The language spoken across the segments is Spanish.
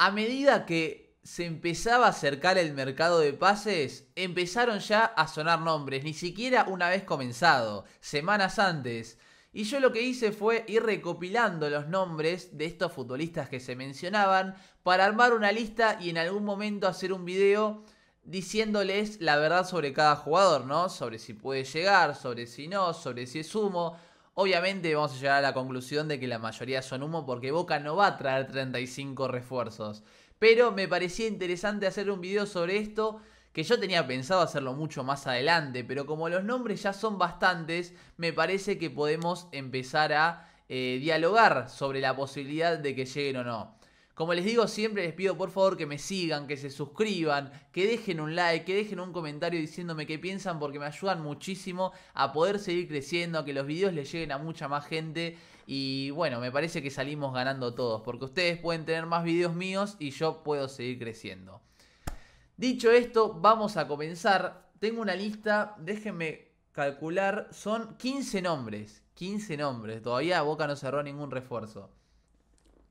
A medida que se empezaba a acercar el mercado de pases, empezaron ya a sonar nombres, ni siquiera una vez comenzado, semanas antes. Y yo lo que hice fue ir recopilando los nombres de estos futbolistas que se mencionaban para armar una lista y en algún momento hacer un video diciéndoles la verdad sobre cada jugador, ¿no? Sobre si puede llegar, sobre si no, sobre si es humo, Obviamente vamos a llegar a la conclusión de que la mayoría son humo porque Boca no va a traer 35 refuerzos. Pero me parecía interesante hacer un video sobre esto, que yo tenía pensado hacerlo mucho más adelante, pero como los nombres ya son bastantes, me parece que podemos empezar a eh, dialogar sobre la posibilidad de que lleguen o no. Como les digo siempre, les pido por favor que me sigan, que se suscriban, que dejen un like, que dejen un comentario diciéndome qué piensan porque me ayudan muchísimo a poder seguir creciendo, a que los videos les lleguen a mucha más gente. Y bueno, me parece que salimos ganando todos porque ustedes pueden tener más videos míos y yo puedo seguir creciendo. Dicho esto, vamos a comenzar. Tengo una lista, déjenme calcular, son 15 nombres. 15 nombres, todavía Boca no cerró ningún refuerzo.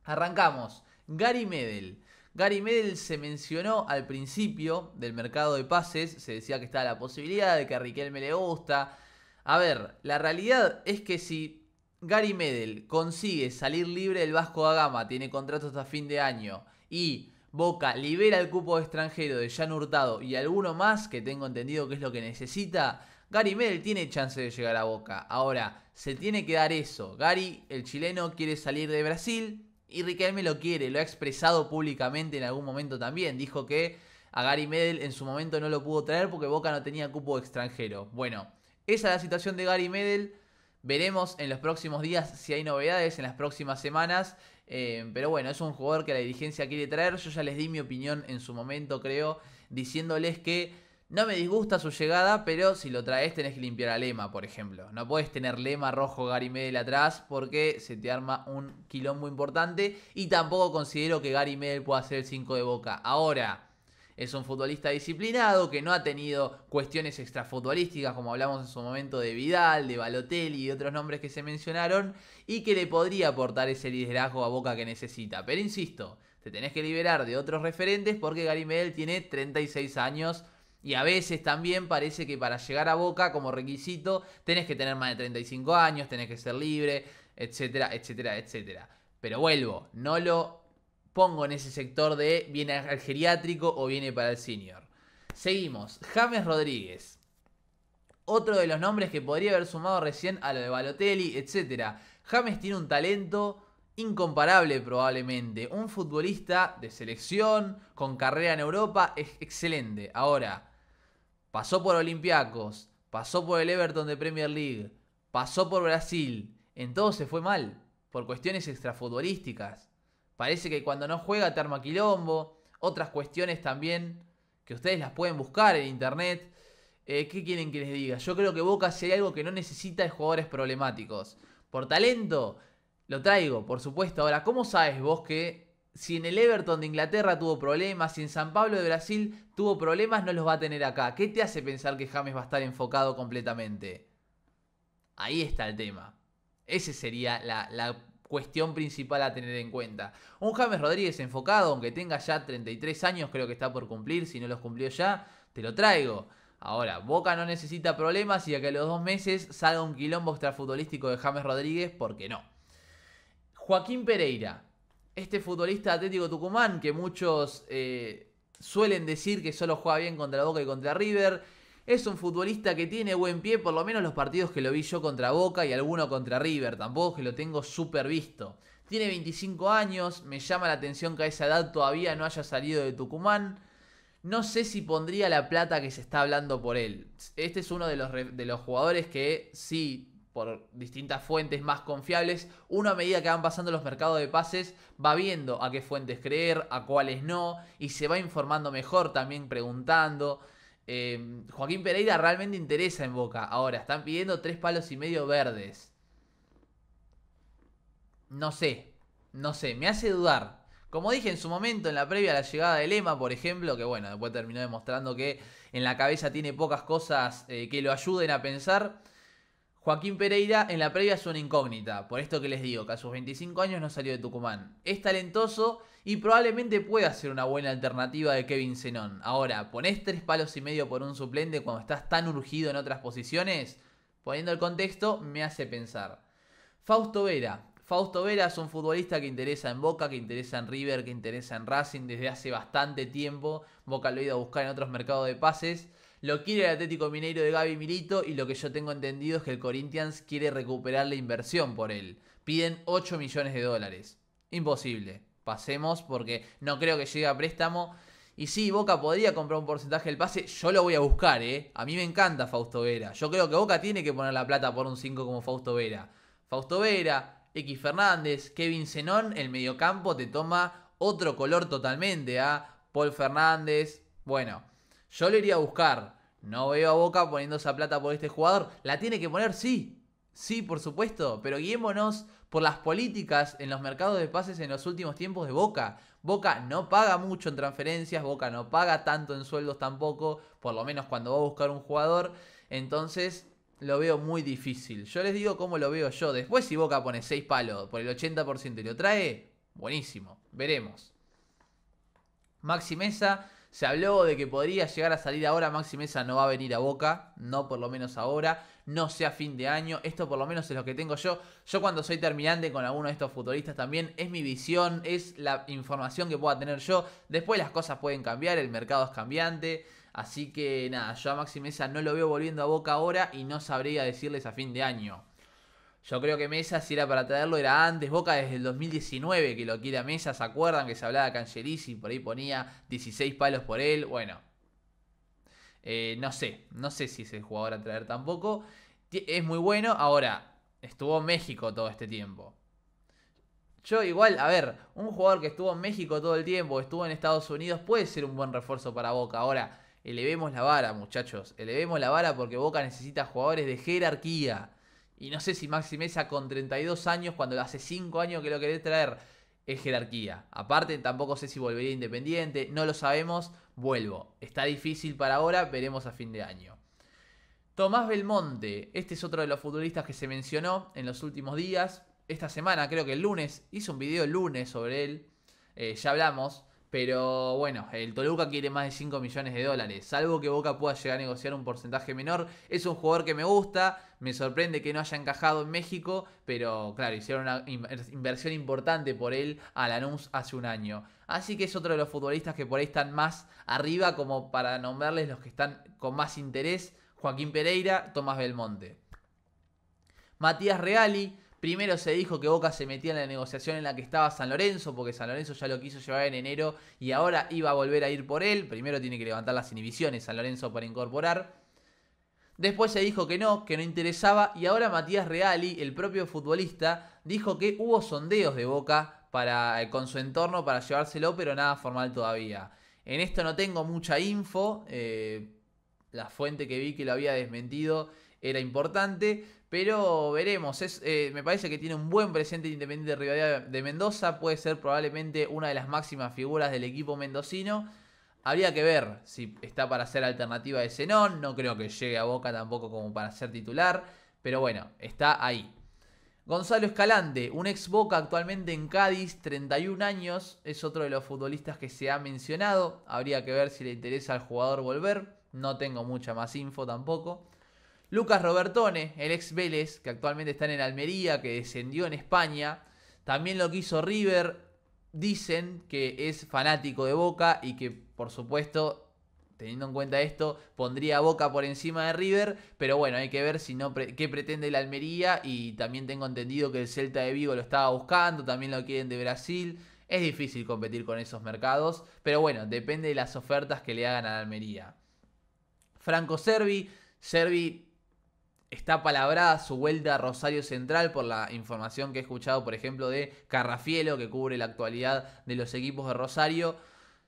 Arrancamos. Gary Medel. Gary Medel se mencionó al principio del mercado de pases, se decía que estaba la posibilidad de que a Riquelme le gusta. A ver, la realidad es que si Gary Medel consigue salir libre del Vasco da Gama, tiene contrato hasta fin de año, y Boca libera el cupo extranjero de Jan Hurtado y alguno más, que tengo entendido que es lo que necesita, Gary Medel tiene chance de llegar a Boca. Ahora, se tiene que dar eso. Gary, el chileno, quiere salir de Brasil, y Riquelme lo quiere, lo ha expresado públicamente en algún momento también. Dijo que a Gary Medel en su momento no lo pudo traer porque Boca no tenía cupo extranjero. Bueno, esa es la situación de Gary Medel. Veremos en los próximos días si hay novedades, en las próximas semanas. Eh, pero bueno, es un jugador que la dirigencia quiere traer. Yo ya les di mi opinión en su momento, creo, diciéndoles que no me disgusta su llegada, pero si lo traes tenés que limpiar a Lema, por ejemplo. No puedes tener Lema, Rojo, Gary atrás porque se te arma un muy importante. Y tampoco considero que Gary pueda ser el 5 de boca. Ahora, es un futbolista disciplinado que no ha tenido cuestiones extrafutbolísticas, como hablamos en su momento de Vidal, de Balotelli y otros nombres que se mencionaron, y que le podría aportar ese liderazgo a boca que necesita. Pero insisto, te tenés que liberar de otros referentes porque Gary tiene 36 años y a veces también parece que para llegar a Boca como requisito tenés que tener más de 35 años, tenés que ser libre, etcétera, etcétera, etcétera. Pero vuelvo, no lo pongo en ese sector de viene al geriátrico o viene para el senior. Seguimos, James Rodríguez. Otro de los nombres que podría haber sumado recién a lo de Balotelli, etcétera. James tiene un talento incomparable probablemente. Un futbolista de selección, con carrera en Europa, es excelente. Ahora, pasó por Olympiacos, pasó por el Everton de Premier League, pasó por Brasil, en todo se fue mal, por cuestiones extrafutbolísticas. Parece que cuando no juega te quilombo, otras cuestiones también que ustedes las pueden buscar en internet. Eh, ¿Qué quieren que les diga? Yo creo que Boca si algo que no necesita de jugadores problemáticos. Por talento, lo traigo, por supuesto. Ahora, ¿cómo sabes vos que si en el Everton de Inglaterra tuvo problemas, si en San Pablo de Brasil tuvo problemas, no los va a tener acá. ¿Qué te hace pensar que James va a estar enfocado completamente? Ahí está el tema. Esa sería la, cuestión principal a tener en cuenta. Un James Rodríguez enfocado, aunque tenga ya 33 años, creo que está por cumplir, si no los cumplió ya, te lo traigo. Ahora, Boca no necesita problemas y a que a los dos meses salga un quilombo extrafutbolístico de James Rodríguez, ¿por qué no? Joaquín Pereira, este futbolista Atlético Tucumán, que muchos eh, suelen decir que solo juega bien contra Boca y contra River, es un futbolista que tiene buen pie, por lo menos los partidos que lo vi yo contra Boca y alguno contra River, tampoco que lo tengo súper visto. Tiene 25 años, me llama la atención que a esa edad todavía no haya salido de Tucumán. No sé si pondría la plata que se está hablando por él. Este es uno de los, de los jugadores que sí por distintas fuentes más confiables, uno a medida que van pasando los mercados de pases va viendo a qué fuentes creer, a cuáles no, y se va informando mejor también preguntando. Em, Joaquín Pereira realmente interesa en Boca. Ahora, están pidiendo tres palos y medio verdes. No sé, no sé, me hace dudar. Como dije en su momento, en la previa a la llegada de Lema, por ejemplo, que bueno, después terminó demostrando que en la cabeza tiene pocas cosas eh, que lo ayuden a pensar. Joaquín Pereira en la previa es una incógnita, por esto que les digo, que a sus 25 años no salió de Tucumán. Es talentoso y probablemente pueda ser una buena alternativa de Kevin Zenón. Ahora, ¿ponés tres palos y medio por un suplente cuando estás tan urgido en otras posiciones? Poniendo el contexto, me hace pensar. Fausto Vera. Fausto Vera es un futbolista que interesa en Boca, que interesa en River, que interesa en Racing desde hace bastante tiempo. Boca lo ha ido a buscar en otros mercados de pases lo quiere el Atlético Mineiro de Gaby Milito y lo que yo tengo entendido es que el Corinthians quiere recuperar la inversión por él. Piden 8 millones de dólares. Imposible. Pasemos porque no creo que llegue a préstamo. Y sí, Boca podría comprar un porcentaje del pase. Yo lo voy a buscar, ¿eh? A mí me encanta Fausto Vera. Yo creo que Boca tiene que poner la plata por un 5 como Fausto Vera. Fausto Vera, X Fernández, Kevin Zenón, el mediocampo te toma otro color totalmente a ¿ah? Paul Fernández. Bueno, yo lo iría a buscar. No veo a Boca poniendo esa plata por este jugador. La tiene que poner, sí. Sí, por supuesto. Pero guiémonos por las políticas en los mercados de pases en los últimos tiempos de Boca. Boca no paga mucho en transferencias, Boca no paga tanto en sueldos tampoco, por lo menos cuando va a buscar un jugador. Entonces, lo veo muy difícil. Yo les digo cómo lo veo yo. Después, si Boca pone 6 palos por el 80% y lo trae, buenísimo. Veremos. Maxi Mesa se habló de que podría llegar a salir ahora, Maxi Mesa no va a venir a Boca, no por lo menos ahora, no sea fin de año, esto por lo menos es lo que tengo yo. Yo cuando soy terminante con alguno de estos futbolistas también, es mi visión, es la información que pueda tener yo. Después las cosas pueden cambiar, el mercado es cambiante, así que nada, yo a Maxi Mesa no lo veo volviendo a Boca ahora y no sabría decirles a fin de año. Yo creo que Mesa, si era para traerlo, era antes. Boca desde el 2019 que lo quiere a Mesa. ¿Se acuerdan que se hablaba de y Por ahí ponía 16 palos por él. Bueno, eh, no sé. No sé si es el jugador a traer tampoco. Es muy bueno. Ahora, estuvo en México todo este tiempo. Yo igual, a ver, un jugador que estuvo en México todo el tiempo, estuvo en Estados Unidos, puede ser un buen refuerzo para Boca. Ahora, elevemos la vara, muchachos. Elevemos la vara porque Boca necesita jugadores de jerarquía. Y no sé si Maxi Mesa con 32 años, cuando hace 5 años que lo querés traer, es jerarquía. Aparte, tampoco sé si volvería independiente, no lo sabemos, vuelvo. Está difícil para ahora, veremos a fin de año. Tomás Belmonte, este es otro de los futbolistas que se mencionó en los últimos días. Esta semana, creo que el lunes, hizo un video el lunes sobre él. Eh, ya hablamos pero bueno, el Toluca quiere más de 5 millones de dólares. Salvo que Boca pueda llegar a negociar un porcentaje menor. Es un jugador que me gusta. Me sorprende que no haya encajado en México. Pero claro, hicieron una inversión importante por él a Lanús hace un año. Así que es otro de los futbolistas que por ahí están más arriba. Como para nombrarles los que están con más interés. Joaquín Pereira, Tomás Belmonte. Matías Reali Primero se dijo que Boca se metía en la negociación en la que estaba San Lorenzo, porque San Lorenzo ya lo quiso llevar en enero y ahora iba a volver a ir por él. Primero tiene que levantar las inhibiciones San Lorenzo para incorporar. Después se dijo que no, que no interesaba y ahora Matías Reali, el propio futbolista, dijo que hubo sondeos de Boca para, eh, con su entorno para llevárselo, pero nada formal todavía. En esto no tengo mucha info, eh, la fuente que vi que lo había desmentido era importante. Pero veremos, eh, me parece que tiene un buen presente Independiente de Rivadavia de Mendoza, puede ser probablemente una de las máximas figuras del equipo mendocino. Habría que ver si está para ser alternativa de Zenón, no creo que llegue a Boca tampoco como para ser titular, pero bueno, está ahí. Gonzalo Escalante, un ex Boca actualmente en Cádiz, 31 años, es otro de los futbolistas que se ha mencionado, habría que ver si le interesa al jugador volver, no tengo mucha más info tampoco. Lucas Robertone, el ex Vélez, que actualmente está en Almería, que descendió en España. También lo quiso River. Dicen que es fanático de Boca y que, por supuesto, teniendo en cuenta esto, pondría Boca por encima de River. Pero bueno, hay que ver si no qué pretende el Almería. Y también tengo entendido que el Celta de Vigo lo estaba buscando, también lo quieren de Brasil. Es difícil competir con esos mercados, pero bueno, depende de las ofertas que le hagan a Almería. Franco Servi, Servi Está palabrada su vuelta a Rosario Central por la información que he escuchado, por ejemplo, de Carrafielo, que cubre la actualidad de los equipos de Rosario.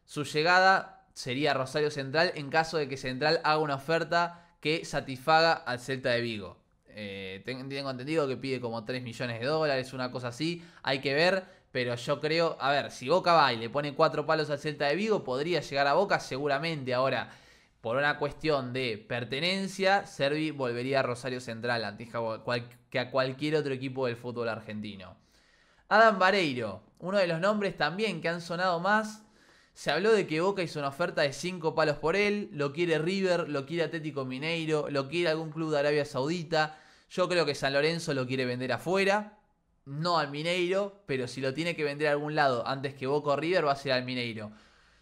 Su llegada sería a Rosario Central en caso de que Central haga una oferta que satisfaga al Celta de Vigo. Eh, tengo entendido que pide como 3 millones de dólares, una cosa así. Hay que ver, pero yo creo, a ver, si Boca va y le pone cuatro palos al Celta de Vigo, podría llegar a Boca seguramente ahora por una cuestión de pertenencia, Servi volvería a Rosario Central antes que a cualquier otro equipo del fútbol argentino. Adam Vareiro, uno de los nombres también que han sonado más. Se habló de que Boca hizo una oferta de cinco palos por él, lo quiere River, lo quiere Atlético Mineiro, lo quiere algún club de Arabia Saudita. Yo creo que San Lorenzo lo quiere vender afuera, no al Mineiro, pero si lo tiene que vender a algún lado antes que Boca o River va a ser al Mineiro.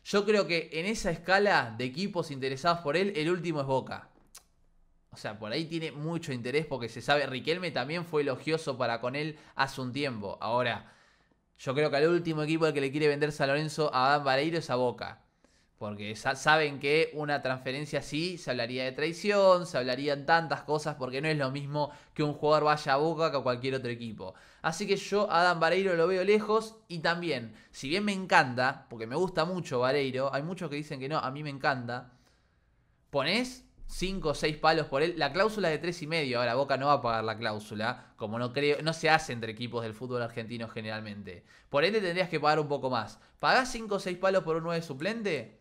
Yo creo que en esa escala de equipos interesados por él, el último es Boca. O sea, por ahí tiene mucho interés porque se sabe, Riquelme también fue elogioso para con él hace un tiempo. Ahora, yo creo que el último equipo al que le quiere vender San Lorenzo a Adán Vareiro es a Boca. Porque saben que una transferencia así se hablaría de traición, se hablarían tantas cosas, porque no es lo mismo que un jugador vaya a Boca que a cualquier otro equipo. Así que yo a Adam Vareiro lo veo lejos y también, si bien me encanta, porque me gusta mucho Vareiro, hay muchos que dicen que no, a mí me encanta, ponés 5 o 6 palos por él, la cláusula es de medio, ahora Boca no va a pagar la cláusula, como no creo, no se hace entre equipos del fútbol argentino generalmente. Por ende tendrías que pagar un poco más. ¿Pagás 5 o 6 palos por un 9 suplente?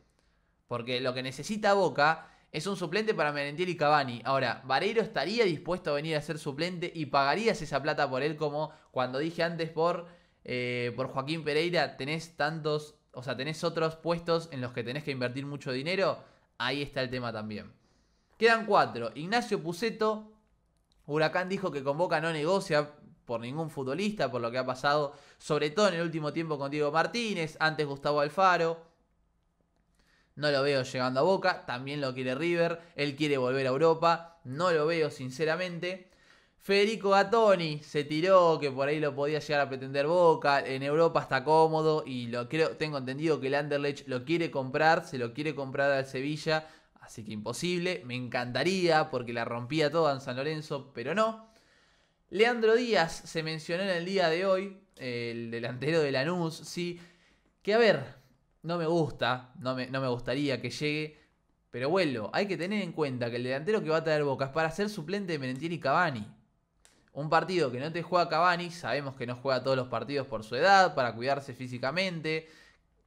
Porque lo que necesita Boca es un suplente para Merentiel y Cavani. Ahora, Vareiro estaría dispuesto a venir a ser suplente y pagarías esa plata por él como cuando dije antes por, eh, por Joaquín Pereira, tenés tantos, o sea, tenés otros puestos en los que tenés que invertir mucho dinero. Ahí está el tema también. Quedan cuatro. Ignacio Puceto. Huracán dijo que con Boca no negocia por ningún futbolista, por lo que ha pasado, sobre todo en el último tiempo con Diego Martínez, antes Gustavo Alfaro no lo veo llegando a Boca, también lo quiere River, él quiere volver a Europa, no lo veo sinceramente. Federico Gattoni se tiró, que por ahí lo podía llegar a pretender Boca, en Europa está cómodo y lo creo, tengo entendido que el Anderlecht lo quiere comprar, se lo quiere comprar al Sevilla, así que imposible, me encantaría porque la rompía toda en San Lorenzo, pero no. Leandro Díaz se mencionó en el día de hoy, el delantero de Lanús, sí, que a ver, no me gusta, no me, gustaría que llegue. Pero bueno, hay que tener en cuenta que el delantero que va a traer Boca es para ser suplente de Merentini y Cavani. Un partido que no te juega Cavani, sabemos que no juega todos los partidos por su edad, para cuidarse físicamente.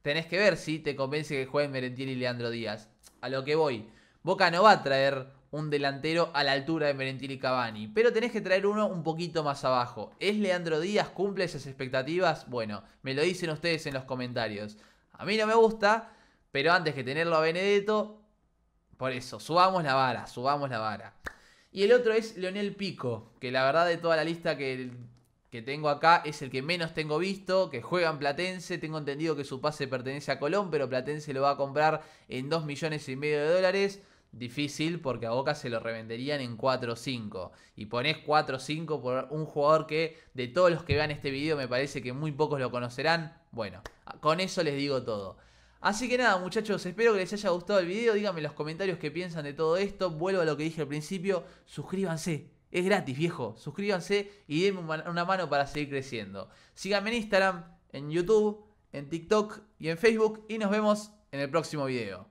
Tenés que ver si te convence que jueguen Merentiel y Leandro Díaz. A lo que voy, Boca no va a traer un delantero a la altura de Merentiel y Cavani, pero tenés que traer uno un poquito más abajo. ¿Es Leandro Díaz? ¿Cumple esas expectativas? Bueno, me lo dicen ustedes en los comentarios. A mí no me gusta, pero antes que tenerlo a Benedetto, por eso, subamos la vara, subamos la vara. Y el otro es Leonel Pico, que la verdad de toda la lista que, tengo acá es el que menos tengo visto, que juega en Platense, tengo entendido que su pase pertenece a Colón, pero Platense lo va a comprar en 2 millones y medio de dólares. Difícil porque a Boca se lo revenderían en 4 o 5. Y ponés 4 5 por un jugador que de todos los que vean este video me parece que muy pocos lo conocerán. Bueno, con eso les digo todo. Así que nada muchachos, espero que les haya gustado el video. Díganme en los comentarios qué piensan de todo esto. Vuelvo a lo que dije al principio. Suscríbanse. Es gratis, viejo. Suscríbanse y denme una mano para seguir creciendo. Síganme en Instagram, en YouTube, en TikTok y en Facebook. Y nos vemos en el próximo video.